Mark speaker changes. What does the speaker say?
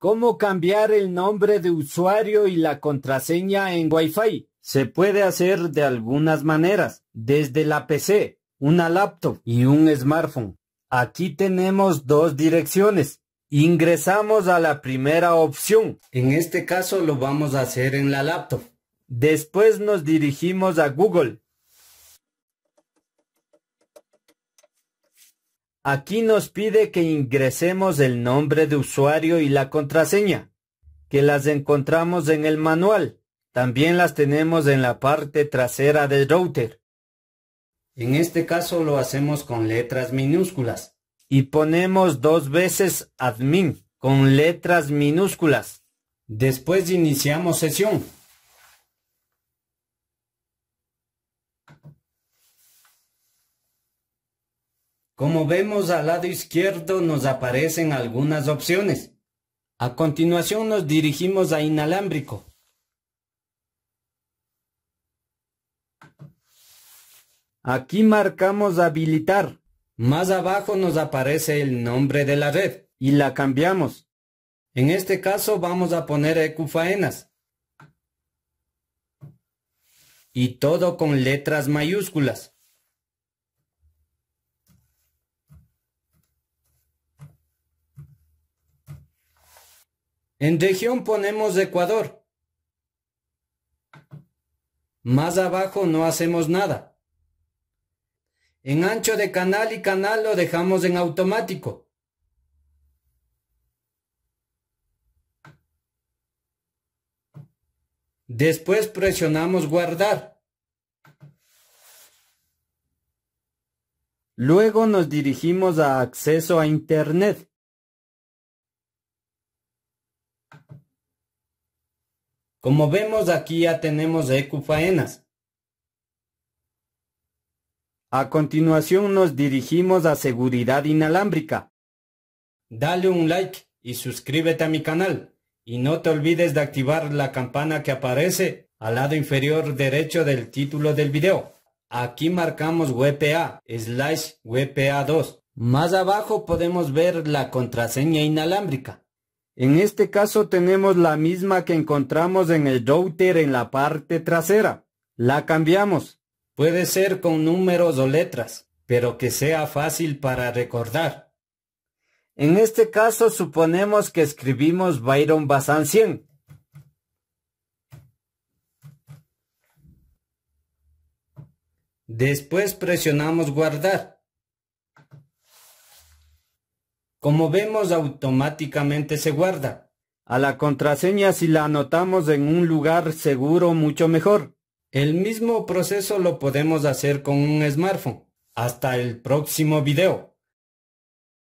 Speaker 1: ¿Cómo cambiar el nombre de usuario y la contraseña en Wi-Fi? Se puede hacer de algunas maneras, desde la PC, una laptop y un smartphone. Aquí tenemos dos direcciones. Ingresamos a la primera opción. En este caso lo vamos a hacer en la laptop. Después nos dirigimos a Google Aquí nos pide que ingresemos el nombre de usuario y la contraseña, que las encontramos en el manual. También las tenemos en la parte trasera del router. En este caso lo hacemos con letras minúsculas y ponemos dos veces admin con letras minúsculas. Después iniciamos sesión. Como vemos al lado izquierdo nos aparecen algunas opciones. A continuación nos dirigimos a inalámbrico. Aquí marcamos habilitar. Más abajo nos aparece el nombre de la red y la cambiamos. En este caso vamos a poner Ecufaenas. Y todo con letras mayúsculas. En región ponemos Ecuador. Más abajo no hacemos nada. En ancho de canal y canal lo dejamos en automático. Después presionamos guardar. Luego nos dirigimos a acceso a Internet. Como vemos aquí ya tenemos ecufaenas. A continuación nos dirigimos a seguridad inalámbrica. Dale un like y suscríbete a mi canal. Y no te olvides de activar la campana que aparece al lado inferior derecho del título del video. Aquí marcamos WPA, slash WPA2. Más abajo podemos ver la contraseña inalámbrica. En este caso tenemos la misma que encontramos en el douter en la parte trasera. La cambiamos. Puede ser con números o letras, pero que sea fácil para recordar. En este caso suponemos que escribimos Byron Bazan 100. Después presionamos guardar como vemos automáticamente se guarda. A la contraseña si la anotamos en un lugar seguro mucho mejor. El mismo proceso lo podemos hacer con un smartphone. Hasta el próximo video.